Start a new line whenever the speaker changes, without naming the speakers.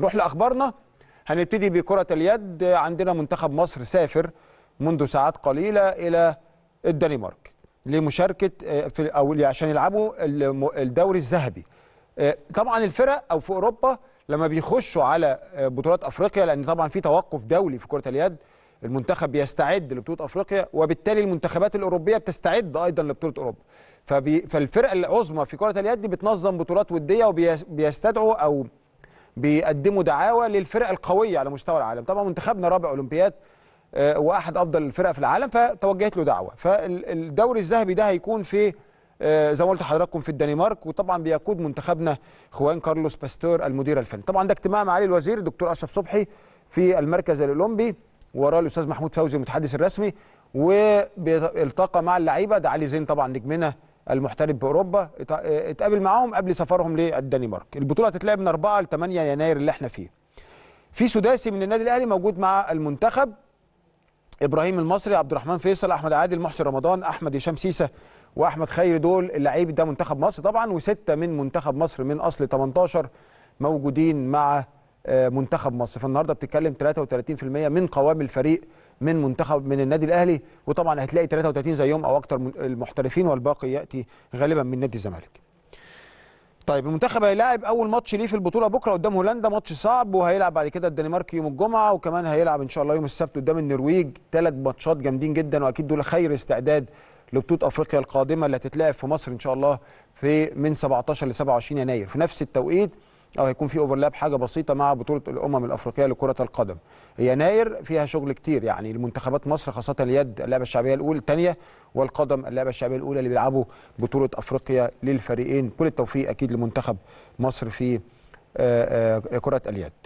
نروح لاخبارنا هنبتدي بكره اليد عندنا منتخب مصر سافر منذ ساعات قليله الى الدنمارك لمشاركه آه، في او عشان يلعبوا الدوري الذهبي آه، طبعا الفرق او في اوروبا لما بيخشوا على آه، بطولات افريقيا لان طبعا في توقف دولي في كره اليد المنتخب بيستعد لبطوله افريقيا وبالتالي المنتخبات الاوروبيه بتستعد ايضا لبطوله اوروبا فبي فالفرق العظمى في كره اليد بتنظم بطولات وديه وبيستدعوا او بيقدموا دعاوى للفرق القويه على مستوى العالم طبعا منتخبنا رابع اولمبياد آه، واحد افضل الفرق في العالم فتوجهت له دعوه فالدوري الذهبي ده هيكون في آه، زي ما قلت لحضراتكم في الدنمارك وطبعا بيقود منتخبنا خوان كارلوس باستور المدير الفني طبعا ده اجتماع معالي الوزير الدكتور اشرف صبحي في المركز الاولمبي وراه الاستاذ محمود فوزي المتحدث الرسمي وبالتقى مع اللعيبه ده علي زين طبعا نجمنا المحترف باوروبا اتقابل معاهم قبل سفرهم للدنمارك البطوله هتتلعب من 4 ل 8 يناير اللي احنا فيه في سداسي من النادي الاهلي موجود مع المنتخب ابراهيم المصري عبد الرحمن فيصل احمد عادل محسن رمضان احمد هشام سيسه واحمد خيري دول اللعيب ده منتخب مصر طبعا وسته من منتخب مصر من اصل 18 موجودين مع آه، منتخب مصر فالنهارده بتتكلم 33% من قوام الفريق من منتخب من النادي الاهلي وطبعا هتلاقي 33 زيهم او اكتر المحترفين والباقي ياتي غالبا من نادي الزمالك طيب المنتخب هيلاعب اول ماتش ليه في البطوله بكره قدام هولندا ماتش صعب وهيلعب بعد كده الدنمارك يوم الجمعه وكمان هيلعب ان شاء الله يوم السبت قدام النرويج ثلاث ماتشات جامدين جدا واكيد دول خير استعداد لبطوله افريقيا القادمه اللي هتتلعب في مصر ان شاء الله في من 17 ل 27 يناير في نفس التوقيت او هيكون في اوفرلاب حاجه بسيطه مع بطوله الامم الافريقيه لكره القدم يناير فيها شغل كتير يعني المنتخبات مصر خاصه اليد اللعبه الشعبيه الاولى الثانيه والقدم اللعبه الشعبيه الاولى اللي بيلعبوا بطوله افريقيا للفريقين كل التوفيق اكيد لمنتخب مصر في آه، آه، كره اليد